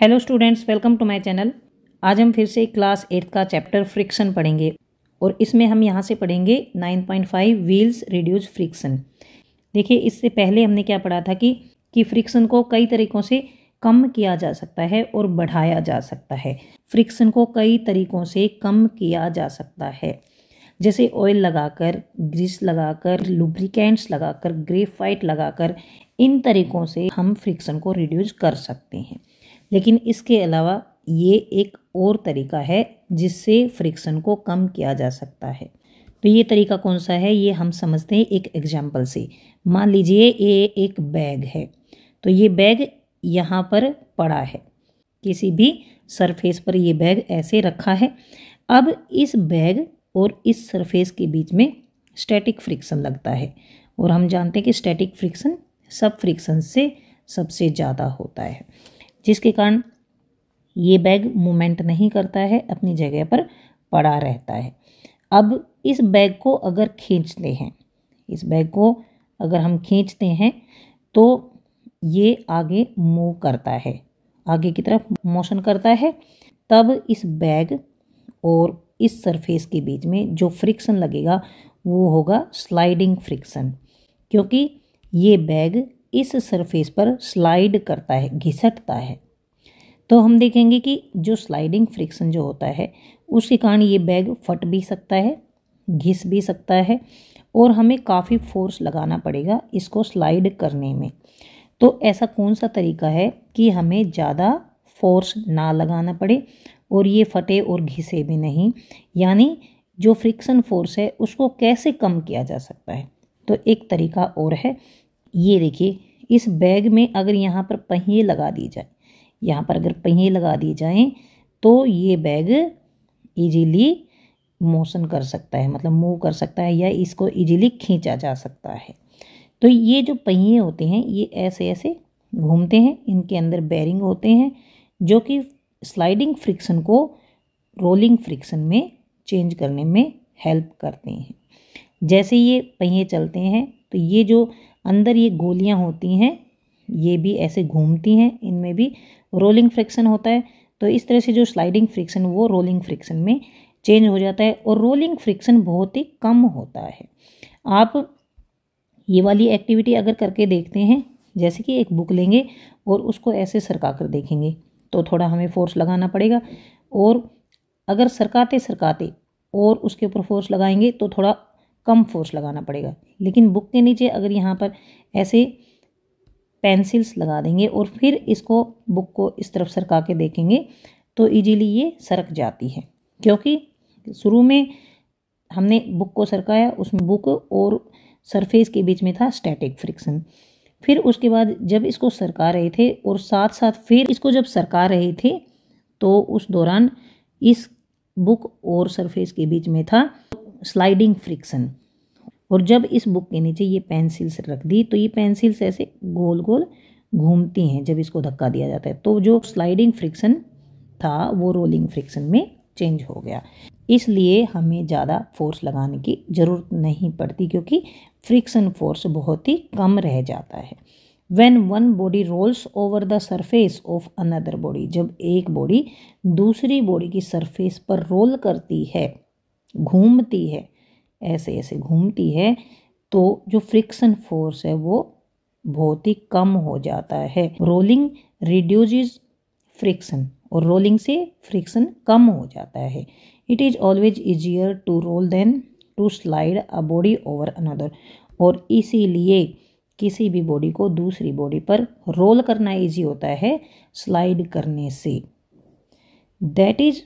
hello students welcome to my channel आज हम फिर से क्लास एट्थ का चैप्टर फ्रिक्शन पढ़ेंगे और इसमें हम यहाँ से पढ़ेंगे 9.5 व्हील्स रिड्यूज फ्रिक्शन देखिए इससे पहले हमने क्या पढ़ा था कि कि फ्रिक्शन को कई तरीक़ों से कम किया जा सकता है और बढ़ाया जा सकता है फ्रिक्शन को कई तरीक़ों से कम किया जा सकता है जैसे ऑयल लगाकर ग्रीस लगाकर लुब्रिकेंट्स लगाकर ग्रेफाइट लगाकर इन तरीक़ों से हम फ्रिक्शन को रिड्यूज कर सकते हैं लेकिन इसके अलावा ये एक और तरीका है जिससे फ्रिक्शन को कम किया जा सकता है तो ये तरीका कौन सा है ये हम समझते हैं एक एग्जाम्पल से मान लीजिए ये एक बैग है तो ये बैग यहाँ पर पड़ा है किसी भी सरफेस पर ये बैग ऐसे रखा है अब इस बैग और इस सरफेस के बीच में स्टैटिक फ्रिक्शन लगता है और हम जानते हैं कि स्टैटिक फ्रिक्शन सब फ्रिक्शन से सबसे ज़्यादा होता है जिसके कारण ये बैग मूवमेंट नहीं करता है अपनी जगह पर पड़ा रहता है अब इस बैग को अगर खींचते हैं इस बैग को अगर हम खींचते हैं तो ये आगे मूव करता है आगे की तरफ मोशन करता है तब इस बैग और इस सरफेस के बीच में जो फ्रिक्शन लगेगा वो होगा स्लाइडिंग फ्रिक्शन क्योंकि ये बैग इस सरफेस पर स्लाइड करता है घिसटता है तो हम देखेंगे कि जो स्लाइडिंग फ्रिक्शन जो होता है उसके कारण ये बैग फट भी सकता है घिस भी सकता है और हमें काफ़ी फोर्स लगाना पड़ेगा इसको स्लाइड करने में तो ऐसा कौन सा तरीका है कि हमें ज़्यादा फोर्स ना लगाना पड़े और ये फटे और घिसे भी नहीं यानी जो फ्रिक्शन फोर्स है उसको कैसे कम किया जा सकता है तो एक तरीका और है ये देखिए इस बैग में अगर यहाँ पर पहिए लगा दिए जाए यहाँ पर अगर पहिए लगा दिए जाएँ तो ये बैग इजीली मोशन कर सकता है मतलब मूव कर सकता है या इसको इजीली खींचा जा सकता है तो ये जो पहिए होते हैं ये ऐसे ऐसे घूमते हैं इनके अंदर बैरिंग होते हैं जो कि स्लाइडिंग फ्रिक्शन को रोलिंग फ्रिक्शन में चेंज करने में हेल्प करते हैं जैसे ये पहिए चलते हैं तो ये जो अंदर ये गोलियां होती हैं ये भी ऐसे घूमती हैं इनमें भी रोलिंग फ्रिक्शन होता है तो इस तरह से जो स्लाइडिंग फ्रिक्शन वो रोलिंग फ्रिक्शन में चेंज हो जाता है और रोलिंग फ्रिक्शन बहुत ही कम होता है आप ये वाली एक्टिविटी अगर करके देखते हैं जैसे कि एक बुक लेंगे और उसको ऐसे सरका कर देखेंगे तो थोड़ा हमें फोर्स लगाना पड़ेगा और अगर सरकाते सरकाते और उसके ऊपर फोर्स लगाएंगे तो थोड़ा कम फोर्स लगाना पड़ेगा लेकिन बुक के नीचे अगर यहाँ पर ऐसे पेंसिल्स लगा देंगे और फिर इसको बुक को इस तरफ सरका के देखेंगे तो ईजीली ये सरक जाती है क्योंकि शुरू में हमने बुक को सरकाया उसमें बुक और सरफेस के बीच में था स्टैटिक फ्रिक्शन फिर उसके बाद जब इसको सरका रहे थे और साथ साथ फिर इसको जब सरका रहे थे तो उस दौरान इस बुक और सरफेस के बीच में था स्लाइडिंग फ्रिक्शन और जब इस बुक के नीचे ये पेंसिल्स रख दी तो ये पेंसिल्स ऐसे गोल गोल घूमती हैं जब इसको धक्का दिया जाता है तो जो स्लाइडिंग फ्रिक्शन था वो रोलिंग फ्रिक्शन में चेंज हो गया इसलिए हमें ज़्यादा फोर्स लगाने की ज़रूरत नहीं पड़ती क्योंकि फ्रिक्शन फोर्स बहुत ही कम रह जाता है when one body rolls over the surface of another body जब एक बॉडी दूसरी बॉडी की सरफेस पर रोल करती है घूमती है ऐसे ऐसे घूमती है तो जो फ्रिक्शन फोर्स है वो बहुत ही कम हो जाता है रोलिंग रिड्यूज फ्रिक्शन और रोलिंग से फ्रिक्शन कम हो जाता है it is always easier to roll than to slide a body over another और इसीलिए किसी भी बॉडी को दूसरी बॉडी पर रोल करना इजी होता है स्लाइड करने से that is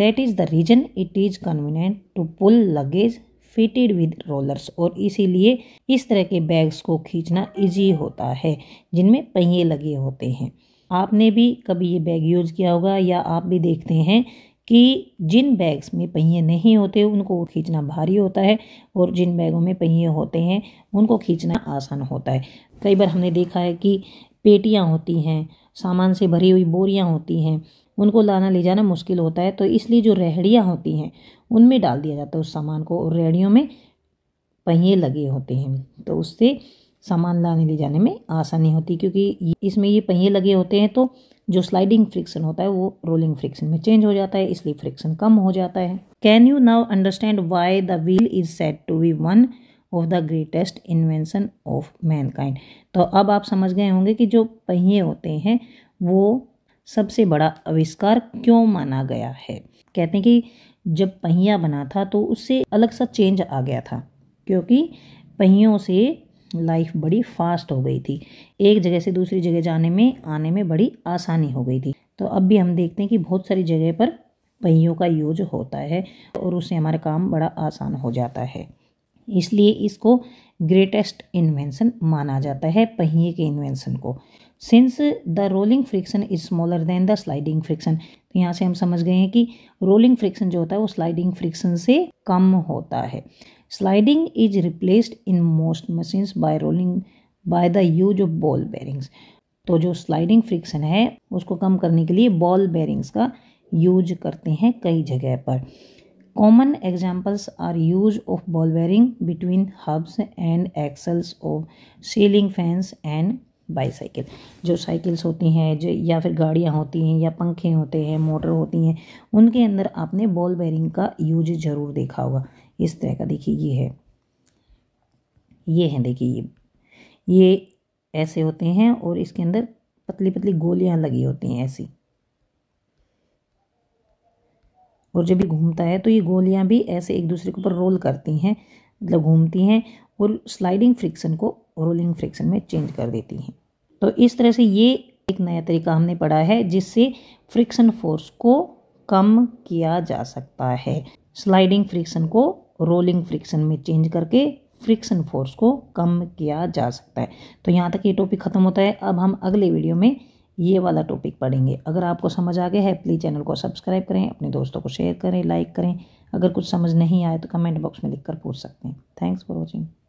that is the reason it is convenient to pull luggage fitted with rollers और इसीलिए इस तरह के बैग्स को खींचना इजी होता है जिनमें पहिए लगे होते हैं आपने भी कभी ये बैग यूज़ किया होगा या आप भी देखते हैं कि जिन बैग्स में पहिए नहीं होते उनको खींचना भारी होता है और जिन बैगों में पहिए होते हैं उनको खींचना आसान होता है कई बार हमने देखा है कि पेटियाँ होती हैं सामान से भरी हुई बोरियाँ होती हैं उनको लाना ले जाना मुश्किल होता है तो इसलिए जो रेहड़ियाँ होती हैं उनमें डाल दिया जाता है उस सामान को और रेहड़ियों में पहिए लगे होते हैं तो उससे सामान लाने ले जाने में आसानी होती है क्योंकि इसमें ये पहिए लगे होते हैं तो जो स्लाइडिंग फ्रिक्शन होता है वो रोलिंग फ्रिक्शन में चेंज हो जाता है इसलिए फ्रिक्शन कम हो जाता है can you now understand why the wheel is set to be one of the greatest invention of mankind तो अब आप समझ गए होंगे कि जो पहिए होते हैं वो सबसे बड़ा आविष्कार क्यों माना गया है कहते हैं कि जब पहिया बना था तो उससे अलग सा चेंज आ गया था क्योंकि पहियों से लाइफ बड़ी फास्ट हो गई थी एक जगह से दूसरी जगह जाने में आने में बड़ी आसानी हो गई थी तो अब भी हम देखते हैं कि बहुत सारी जगह पर पहियों का यूज होता है और उससे हमारा काम बड़ा आसान हो जाता है इसलिए इसको ग्रेटेस्ट इन्वेंशन माना जाता है पहिए के इन्वेंशन को since the rolling friction is smaller than the sliding friction तो यहाँ से हम समझ गए हैं कि रोलिंग फ्रिक्शन जो होता है वो स्लाइडिंग फ्रिक्शन से कम होता है sliding is replaced in most machines by rolling by the use of ball bearings तो जो स्लाइडिंग फ्रिक्शन है उसको कम करने के लिए बॉल बेरिंग्स का यूज करते हैं कई जगह पर common examples are use of ball bearing between hubs and axles of ceiling fans and bicycle जो साइकिल्स होती हैं जो या फिर गाड़ियाँ होती हैं या पंखे होते हैं मोटर होती हैं उनके अंदर आपने बॉल बैरिंग का यूज ज़रूर देखा होगा इस तरह का देखिए ये है ये है देखिए ये ये ऐसे होते हैं और इसके अंदर पतली पतली गोलियां लगी होती हैं ऐसी और जब ये घूमता है तो ये गोलियां भी ऐसे एक दूसरे के ऊपर रोल करती हैं मतलब घूमती हैं और स्लाइडिंग फ्रिक्शन को रोलिंग फ्रिक्शन में चेंज कर देती हैं तो इस तरह से ये एक नया तरीका हमने पढ़ा है जिससे फ्रिक्शन फोर्स को कम किया जा सकता है स्लाइडिंग फ्रिक्शन को रोलिंग फ्रिक्शन में चेंज करके फ्रिक्शन फोर्स को कम किया जा सकता है तो यहाँ तक ये टॉपिक ख़त्म होता है अब हम अगले वीडियो में ये वाला टॉपिक पढ़ेंगे अगर आपको समझ आ गया है प्लीज़ चैनल को सब्सक्राइब करें अपने दोस्तों को शेयर करें लाइक करें अगर कुछ समझ नहीं आए तो कमेंट बॉक्स में लिखकर पूछ सकते हैं थैंक्स फॉर वॉचिंग